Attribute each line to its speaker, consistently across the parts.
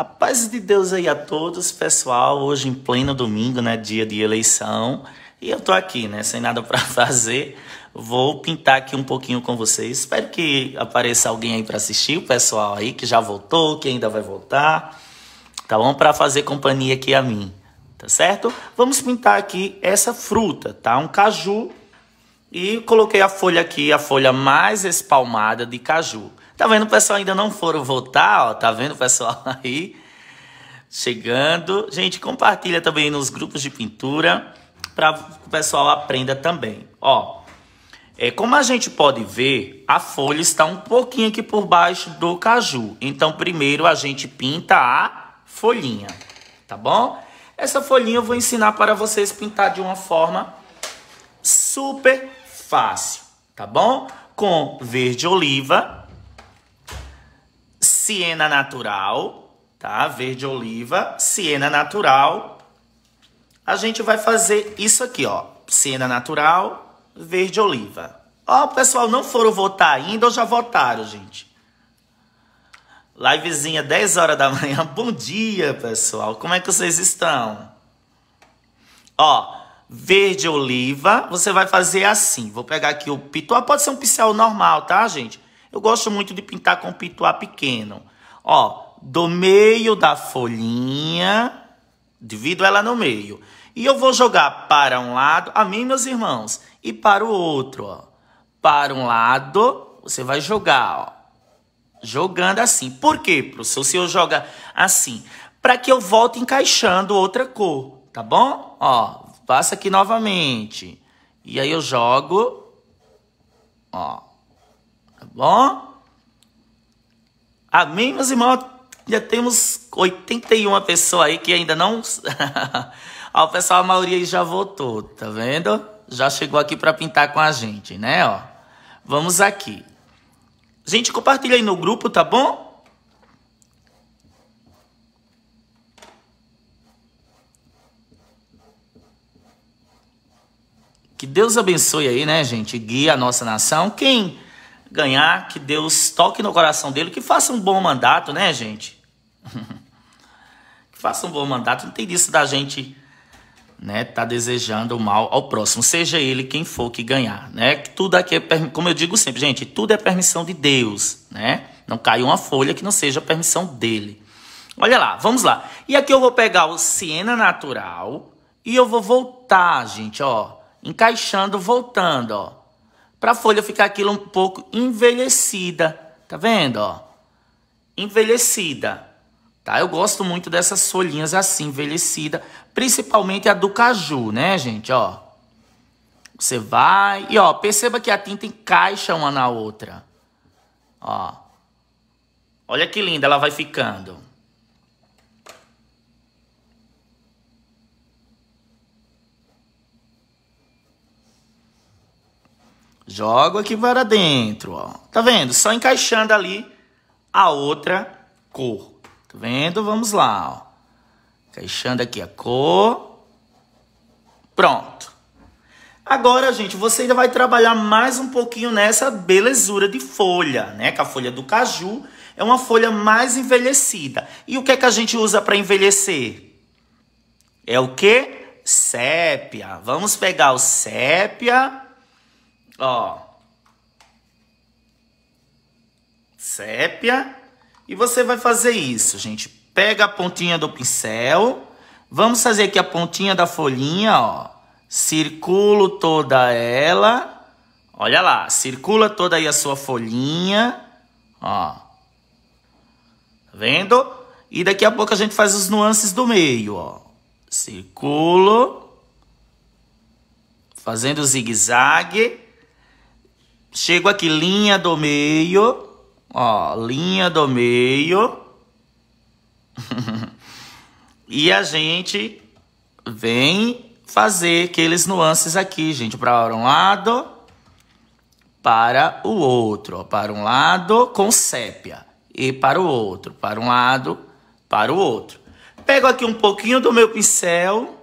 Speaker 1: A paz de Deus aí a todos, pessoal. Hoje em pleno domingo, né, dia de eleição, e eu tô aqui, né, sem nada para fazer. Vou pintar aqui um pouquinho com vocês. Espero que apareça alguém aí para assistir, o pessoal aí que já voltou, que ainda vai voltar. Tá bom para fazer companhia aqui a mim, tá certo? Vamos pintar aqui essa fruta, tá? Um caju. E coloquei a folha aqui, a folha mais espalmada de caju. Tá vendo, pessoal? Ainda não foram votar, ó. Tá vendo, pessoal? Aí chegando. Gente, compartilha também nos grupos de pintura para o pessoal aprenda também. Ó, é, como a gente pode ver, a folha está um pouquinho aqui por baixo do caju. Então, primeiro a gente pinta a folhinha, tá bom? Essa folhinha eu vou ensinar para vocês pintar de uma forma super fácil, tá bom? Com verde oliva, siena natural, tá? Verde oliva, siena natural. A gente vai fazer isso aqui, ó. Siena natural, verde oliva. Ó, pessoal, não foram votar ainda ou já votaram, gente? Livezinha 10 horas da manhã. Bom dia, pessoal. Como é que vocês estão? Ó, verde oliva, você vai fazer assim. Vou pegar aqui o pincel. Pode ser um pincel normal, tá, gente? Eu gosto muito de pintar com pituá pequeno. Ó, do meio da folhinha, divido ela no meio. E eu vou jogar para um lado, a mim, meus irmãos, e para o outro, ó. Para um lado, você vai jogar, ó. Jogando assim. Por quê, professor? Se eu jogar assim, para que eu volte encaixando outra cor, tá bom? Ó, passa aqui novamente. E aí eu jogo, ó. Bom? Amém, meus irmãos? Já temos 81 pessoas aí que ainda não. Ó, o pessoal, a maioria já votou, tá vendo? Já chegou aqui para pintar com a gente, né? Ó, vamos aqui. Gente, compartilha aí no grupo, tá bom? Que Deus abençoe aí, né, gente? Guia a nossa nação. Quem ganhar, que Deus toque no coração dele, que faça um bom mandato, né, gente? que faça um bom mandato, não tem disso da gente né, tá desejando o mal ao próximo, seja ele quem for que ganhar, né? Que tudo aqui é, como eu digo sempre, gente, tudo é permissão de Deus, né? Não cai uma folha que não seja permissão dele. Olha lá, vamos lá. E aqui eu vou pegar o Siena Natural e eu vou voltar, gente, ó, encaixando, voltando, ó para a folha ficar aquilo um pouco envelhecida. Tá vendo, ó? Envelhecida. Tá? Eu gosto muito dessas folhinhas assim, envelhecida, principalmente a do caju, né, gente, ó? Você vai e ó, perceba que a tinta encaixa uma na outra. Ó. Olha que linda ela vai ficando. Jogo aqui para dentro, ó. Tá vendo? Só encaixando ali a outra cor. Tá vendo? Vamos lá, ó. Encaixando aqui a cor. Pronto. Agora, gente, você ainda vai trabalhar mais um pouquinho nessa belezura de folha, né? Que a folha do caju é uma folha mais envelhecida. E o que é que a gente usa para envelhecer? É o que? Sépia. Vamos pegar o sépia Ó. Sépia. E você vai fazer isso, gente. Pega a pontinha do pincel. Vamos fazer aqui a pontinha da folhinha, ó. Circulo toda ela. Olha lá, circula toda aí a sua folhinha. Ó. Tá vendo? E daqui a pouco a gente faz os nuances do meio, ó. Circulo. Fazendo zigue-zague. Chego aqui, linha do meio. Ó, linha do meio. e a gente vem fazer aqueles nuances aqui, gente. Para um lado, para o outro. Ó, para um lado, com sépia. E para o outro. Para um lado, para o outro. Pego aqui um pouquinho do meu pincel.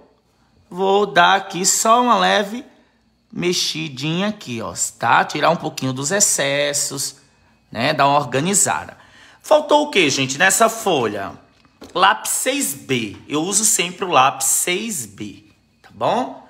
Speaker 1: Vou dar aqui só uma leve mexidinha aqui, ó, tá? Tirar um pouquinho dos excessos, né? Dar uma organizada. Faltou o que, gente, nessa folha? Lápis 6B. Eu uso sempre o lápis 6B, tá bom?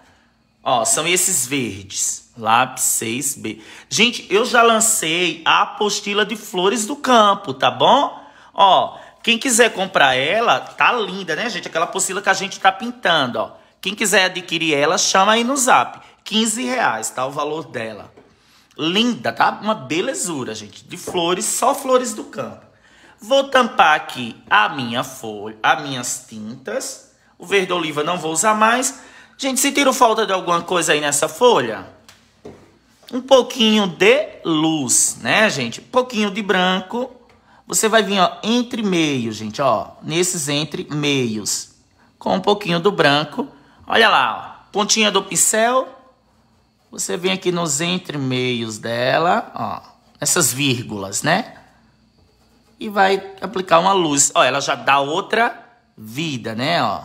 Speaker 1: Ó, são esses verdes. Lápis 6B. Gente, eu já lancei a apostila de flores do campo, tá bom? Ó, quem quiser comprar ela, tá linda, né, gente? Aquela apostila que a gente tá pintando, ó. Quem quiser adquirir ela, chama aí no zap. 15 reais, tá? O valor dela. Linda, tá? Uma belezura, gente. De flores, só flores do campo. Vou tampar aqui a minha folha, as minhas tintas. O verde oliva não vou usar mais. Gente, sentiram falta de alguma coisa aí nessa folha? Um pouquinho de luz, né, gente? Um pouquinho de branco. Você vai vir, ó, entre meios, gente, ó. Nesses entre meios. Com um pouquinho do branco. Olha lá, ó. Pontinha do pincel você vem aqui nos entremeios dela, ó, essas vírgulas, né? E vai aplicar uma luz. Ó, ela já dá outra vida, né, ó.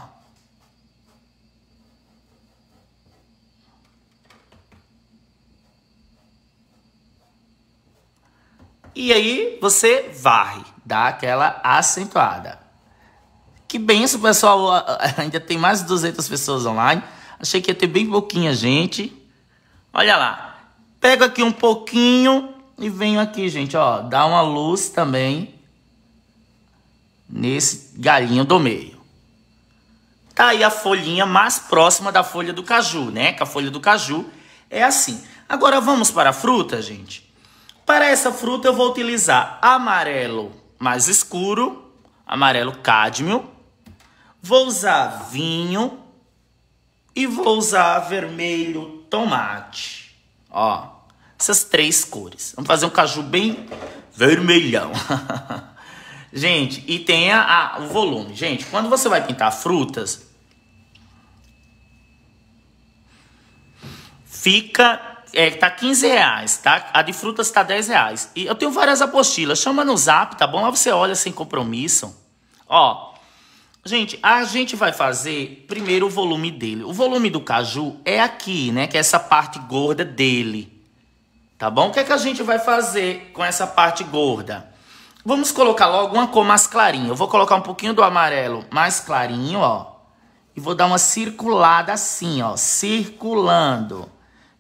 Speaker 1: E aí você varre, dá aquela acentuada. Que benção, pessoal. Ainda tem mais de 200 pessoas online. Achei que ia ter bem pouquinha gente. Olha lá. Pego aqui um pouquinho e venho aqui, gente, ó. Dá uma luz também nesse galinho do meio. Tá aí a folhinha mais próxima da folha do caju, né? Que a folha do caju é assim. Agora vamos para a fruta, gente. Para essa fruta eu vou utilizar amarelo mais escuro, amarelo cádmio. Vou usar vinho e vou usar vermelho tomate. Ó, essas três cores. Vamos fazer um caju bem vermelhão. gente, e tem a, o volume. Gente, quando você vai pintar frutas, fica é, tá 15 reais, tá? A de frutas tá 10 reais. E eu tenho várias apostilas. Chama no zap, tá bom? Lá você olha sem compromisso. Ó, Gente, a gente vai fazer primeiro o volume dele. O volume do caju é aqui, né? Que é essa parte gorda dele. Tá bom? O que é que a gente vai fazer com essa parte gorda? Vamos colocar logo uma cor mais clarinha. Eu vou colocar um pouquinho do amarelo mais clarinho, ó. E vou dar uma circulada assim, ó. Circulando.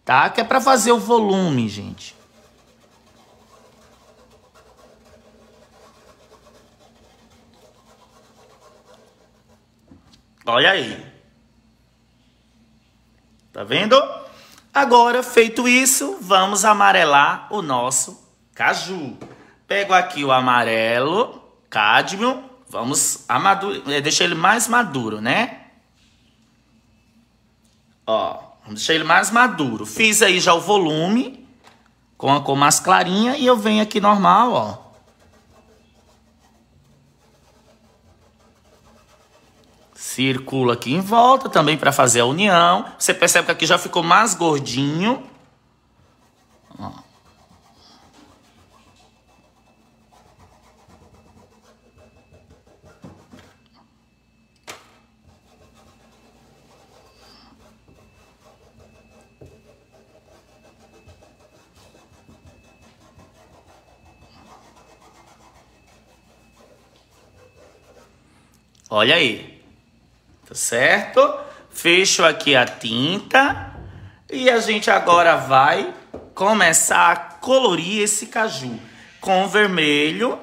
Speaker 1: Tá? Que é pra fazer o volume, gente. Olha aí. Tá vendo? Agora, feito isso, vamos amarelar o nosso caju. Pego aqui o amarelo, cádmio, vamos amadurecer, eh, deixa ele mais maduro, né? Ó, vamos deixar ele mais maduro. Fiz aí já o volume com a cor mais clarinha e eu venho aqui normal, ó. circula aqui em volta também para fazer a união. Você percebe que aqui já ficou mais gordinho. Ó. Olha aí tá certo? Fecho aqui a tinta e a gente agora vai começar a colorir esse caju com vermelho,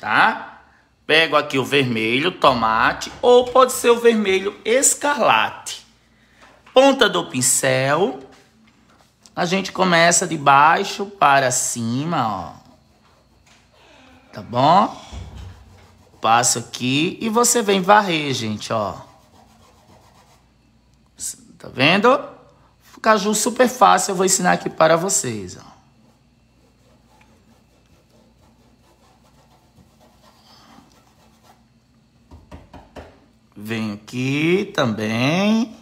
Speaker 1: tá? Pego aqui o vermelho tomate ou pode ser o vermelho escarlate. Ponta do pincel, a gente começa de baixo para cima, ó. Tá bom? Passo aqui e você vem varrer, gente, ó. Tá vendo? Caju super fácil, eu vou ensinar aqui para vocês, ó. Vem aqui também.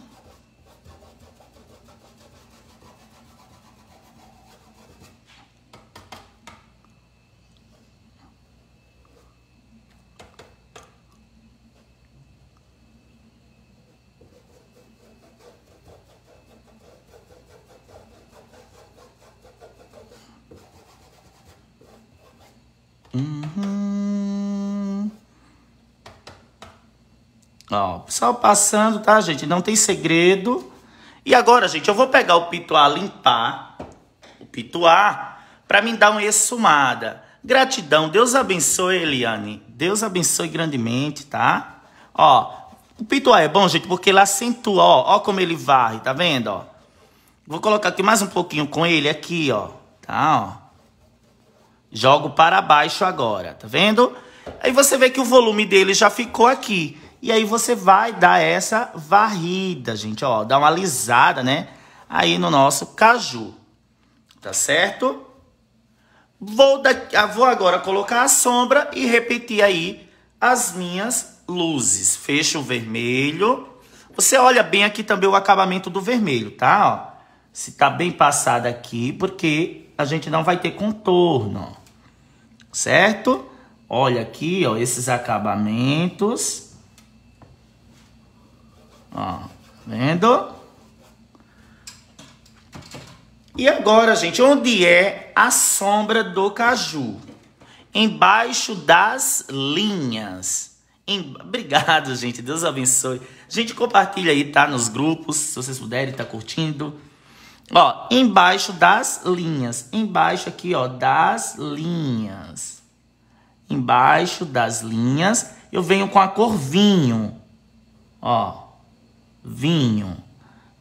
Speaker 1: Uhum. Ó, só passando, tá, gente? Não tem segredo. E agora, gente, eu vou pegar o pituá limpar, o pituá, para me dar uma exumada. Gratidão, Deus abençoe, Eliane. Deus abençoe grandemente, tá? Ó, o pituá é bom, gente, porque ele acentua, ó, ó como ele varre, tá vendo, ó? Vou colocar aqui mais um pouquinho com ele aqui, ó, tá, ó. Jogo para baixo agora, tá vendo? Aí você vê que o volume dele já ficou aqui. E aí você vai dar essa varrida, gente, ó. Dá uma alisada, né? Aí no nosso caju, tá certo? Vou, ah, vou agora colocar a sombra e repetir aí as minhas luzes. Fecho o vermelho. Você olha bem aqui também o acabamento do vermelho, tá? Ó, se tá bem passado aqui, porque a gente não vai ter contorno certo? Olha aqui, ó, esses acabamentos. Ó, vendo? E agora, gente, onde é a sombra do caju? Embaixo das linhas. Em... Obrigado, gente. Deus abençoe. Gente, compartilha aí, tá? Nos grupos, se vocês puderem, tá curtindo. Ó, embaixo das linhas. Embaixo aqui, ó, das linhas. Embaixo das linhas, eu venho com a cor vinho. Ó, vinho.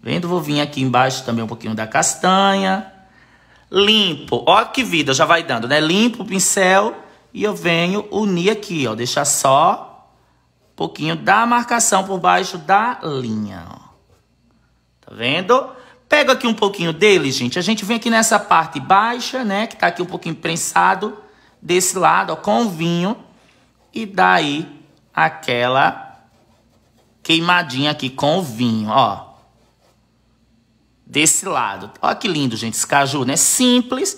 Speaker 1: Vendo? Vou vir aqui embaixo também um pouquinho da castanha. Limpo. Ó que vida, já vai dando, né? Limpo o pincel e eu venho unir aqui, ó. Deixar só um pouquinho da marcação por baixo da linha, ó. Tá vendo? Pego aqui um pouquinho dele, gente. A gente vem aqui nessa parte baixa, né? Que tá aqui um pouquinho prensado desse lado, ó, com o vinho. E daí aquela queimadinha aqui com o vinho, ó. Desse lado. Olha que lindo, gente, esse caju, né? Simples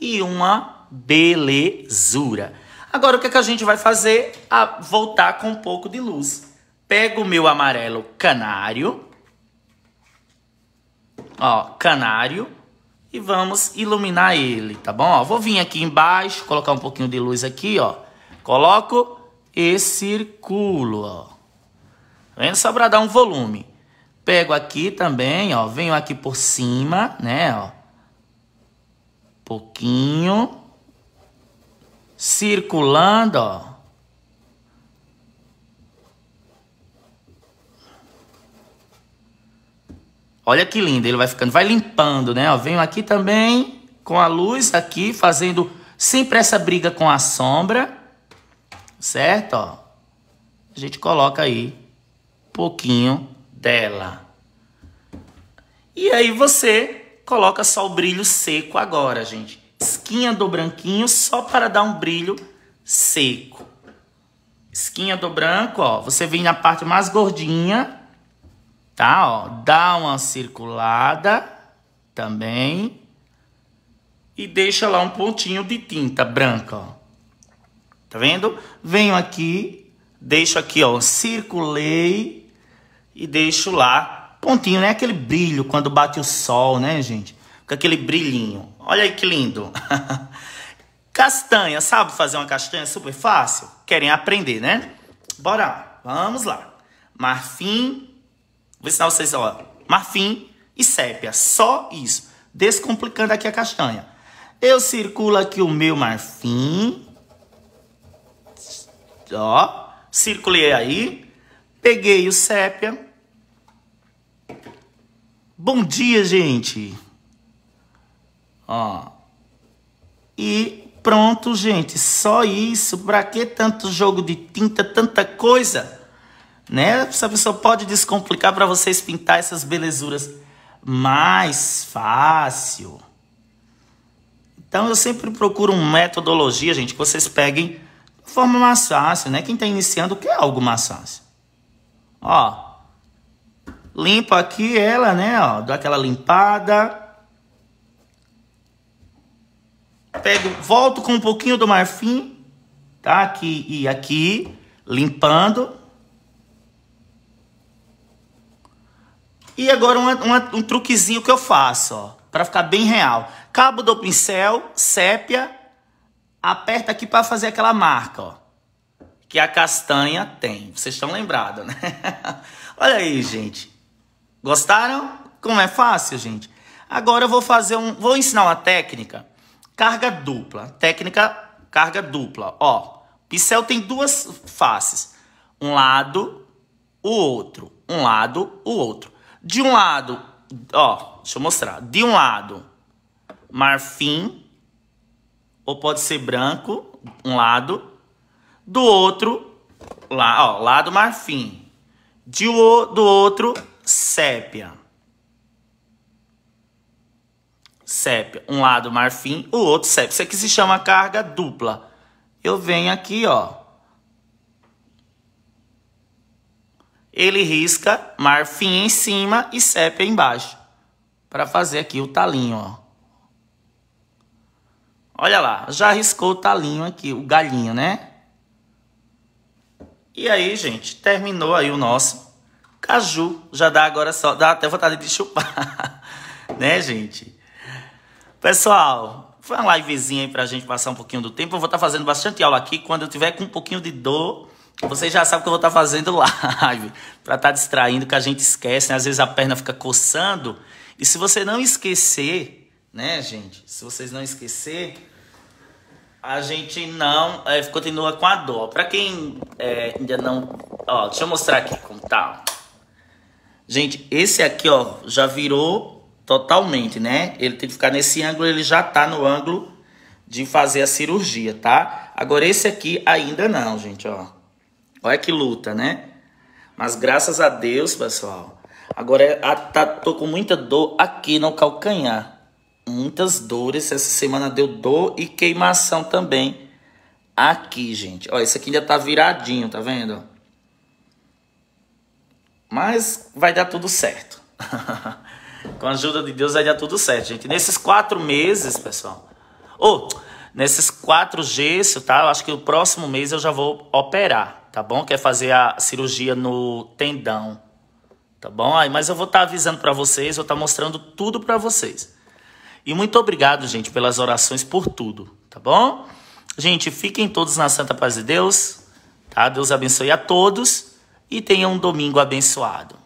Speaker 1: e uma belezura. Agora, o que, é que a gente vai fazer? A voltar com um pouco de luz. Pego o meu amarelo canário ó, canário e vamos iluminar ele, tá bom? Ó, vou vir aqui embaixo, colocar um pouquinho de luz aqui, ó. Coloco e circulo, ó. Tá vendo? Só para dar um volume. Pego aqui também, ó, venho aqui por cima, né, ó. Pouquinho. Circulando, ó. Olha que lindo, ele vai ficando, vai limpando, né? Ó, venho aqui também com a luz aqui, fazendo sempre essa briga com a sombra, certo? Ó, a gente coloca aí um pouquinho dela. E aí você coloca só o brilho seco agora, gente. Esquinha do branquinho só para dar um brilho seco. Esquinha do branco, ó, você vem na parte mais gordinha Tá, ó, dá uma circulada também e deixa lá um pontinho de tinta branca, ó. Tá vendo? Venho aqui, deixo aqui, ó, circulei e deixo lá pontinho, né? Aquele brilho quando bate o sol, né, gente? Com aquele brilhinho. Olha aí que lindo. castanha, sabe fazer uma castanha super fácil? Querem aprender, né? Bora, vamos lá. Marfim Vou ensinar vocês, ó, marfim e sépia. Só isso. Descomplicando aqui a castanha. Eu circulo aqui o meu marfim. Ó, circulei aí. Peguei o sépia. Bom dia, gente. Ó. E pronto, gente. Só isso. Pra que tanto jogo de tinta, tanta coisa? né? Essa pessoa pode descomplicar para vocês pintar essas belezuras mais fácil. Então eu sempre procuro uma metodologia, gente, que vocês peguem de forma mais fácil, né? Quem está iniciando quer algo mais fácil. Ó, limpa aqui ela, né? Ó, dá aquela limpada. Pego, volto com um pouquinho do marfim, tá? Aqui e aqui, limpando. E agora uma, uma, um truquezinho que eu faço, ó, para ficar bem real. Cabo do pincel, sépia, aperta aqui para fazer aquela marca, ó, que a castanha tem. Vocês estão lembrados, né? Olha aí, gente. Gostaram? Como é fácil, gente? Agora eu vou fazer um, vou ensinar uma técnica, carga dupla, técnica carga dupla, ó. Pincel tem duas faces, um lado, o outro, um lado, o outro. De um lado, ó, deixa eu mostrar. De um lado, marfim, ou pode ser branco, um lado. Do outro, lá, ó, lado marfim. De, o, do outro, sépia. Sépia. Um lado marfim, o outro sépia. Isso aqui se chama carga dupla. Eu venho aqui, ó. ele risca marfim em cima e sépia embaixo. Para fazer aqui o talinho, ó. Olha lá, já riscou o talinho aqui, o galinho, né? E aí, gente, terminou aí o nosso caju. Já dá agora só, dá até vontade de chupar, né, gente? Pessoal, foi uma livezinha aí pra gente passar um pouquinho do tempo. Eu vou estar tá fazendo bastante aula aqui. Quando eu tiver com um pouquinho de dor, vocês já sabem que eu vou estar tá fazendo live para estar tá distraindo, que a gente esquece, né? Às vezes a perna fica coçando. E se você não esquecer, né, gente? Se vocês não esquecer, a gente não é, continua com a dor. Para quem é, ainda não, ó, deixa eu mostrar aqui como tá. Gente, esse aqui, ó, já virou totalmente, né? Ele tem que ficar nesse ângulo, ele já tá no ângulo de fazer a cirurgia, tá? Agora esse aqui ainda não, gente, ó. Olha que luta, né? Mas graças a Deus, pessoal. Agora é a, tá, tô com muita dor aqui no calcanhar. Muitas dores. Essa semana deu dor e queimação também. Aqui, gente. Ó, esse aqui ainda tá viradinho, tá vendo? Mas vai dar tudo certo. com a ajuda de Deus vai dar tudo certo, gente. Nesses quatro meses, pessoal. Ou, oh, nesses quatro gesso, tá? Eu acho que o próximo mês eu já vou operar tá bom? Quer fazer a cirurgia no tendão, tá bom? Aí, mas eu vou estar tá avisando para vocês, vou estar tá mostrando tudo para vocês. E muito obrigado, gente, pelas orações por tudo, tá bom? Gente, fiquem todos na santa paz de Deus, tá? Deus abençoe a todos e tenham um domingo abençoado.